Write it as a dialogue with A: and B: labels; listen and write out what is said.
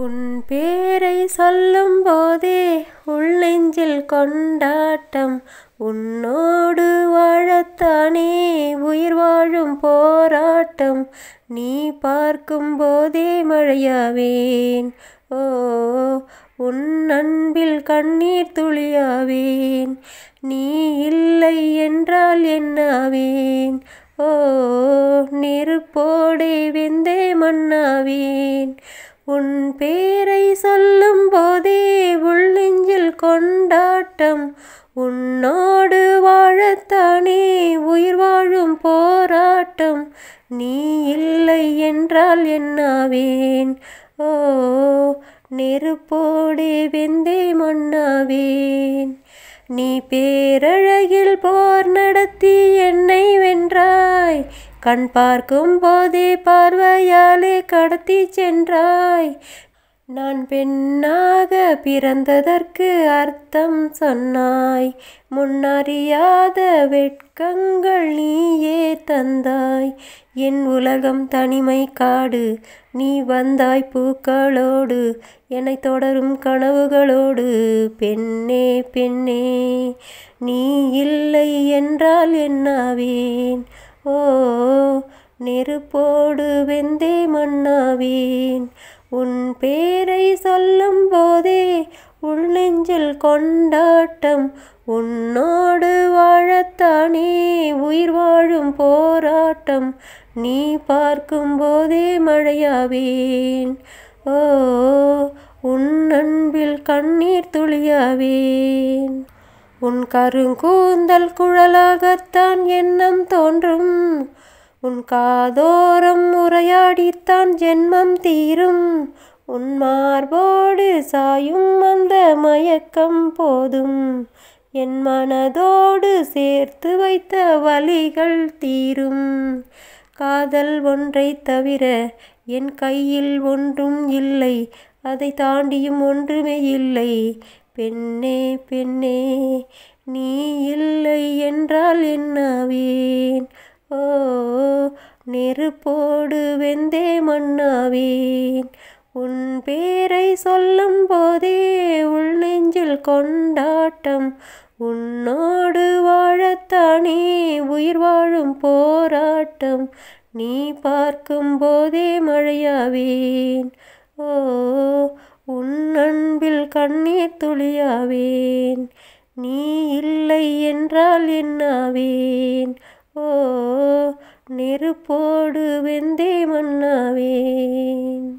A: உன் பேரை சொல்லும் போதே உள்நெஞ்சில் கொண்டாட்டம் உன்னோடு வாழத்தானே உயிர் வாழும் போராட்டம் நீ பார்க்கும் போதே மழையாவேன் ஓ உன் அன்பில் கண்ணீர் துளியாவேன் நீ இல்லை என்றால் என்னாவேன் ஓ நெருப்போடை வெந்தே மன்னாவேன் உன் பேரை சொல்லும் போதே உள்ளெஞ்சில் கொண்டாட்டம் உன்னோடு வாழத்தானே உயிர் வாழும் போராட்டம் நீ இல்லை என்றால் என்னாவேன் ஓ நெருப்போடே வெந்தே மன்னாவேன் நீ பேரழகில் போர் நடத்தி என்ன கண் பார்க்கும் போதே பார்வையாலே கடத்தி சென்றாய் நான் பெண்ணாக பிறந்ததற்கு அர்த்தம் சொன்னாய் முன்னறியாத வெட்கங்கள் நீயே தந்தாய் என் உலகம் தனிமை காடு நீ வந்தாய் பூக்களோடு என்னை தொடரும் கனவுகளோடு பெண்ணே பெண்ணே நீ இல்லை என்றால் என்னாவேன் ஓ நெருப்போடு வெந்தே மன்னாவேன் உன் பேரை சொல்லும் போதே உள் கொண்டாட்டம் உன்னோடு வாழத்தானே உயிர் வாழும் போராட்டம் நீ பார்க்கும் போதே மழையாவேன் ஓ உன் அன்பில் கண்ணீர் துளியாவேன் உன் கருங்கூந்தல் குழலாகத்தான் எண்ணம் தோன்றும் உன் காதோரம் உரையாடித்தான் ஜென்மம் தீரும் உன் மார்போடு சாயும் அந்த மயக்கம் போதும் என் மனதோடு சேர்த்து வைத்த வழிகள் தீரும் காதல் ஒன்றை தவிர என் கையில் ஒன்றும் இல்லை அதை தாண்டியும் ஒன்றுமே இல்லை பெண்ணே பெண்ணே நீ இல்லை என்றால் என்னாவேன் ஓ நெருப்போடு வெந்தே மன்னாவேன் உன் பேரை சொல்லும் போதே உள்நெஞ்சில் கொண்டாட்டம் உன்னோடு வாழத்தானே உயிர் வாழும் போராட்டம் நீ பார்க்கும் போதே மழையாவேன் ஓ உன் அன்பில் கண்ணீர் துளியாவேன் நீ இல்லை என்றால் என்னாவேன் ஓ நெருப்போடு வெந்தே மன்னாவேன்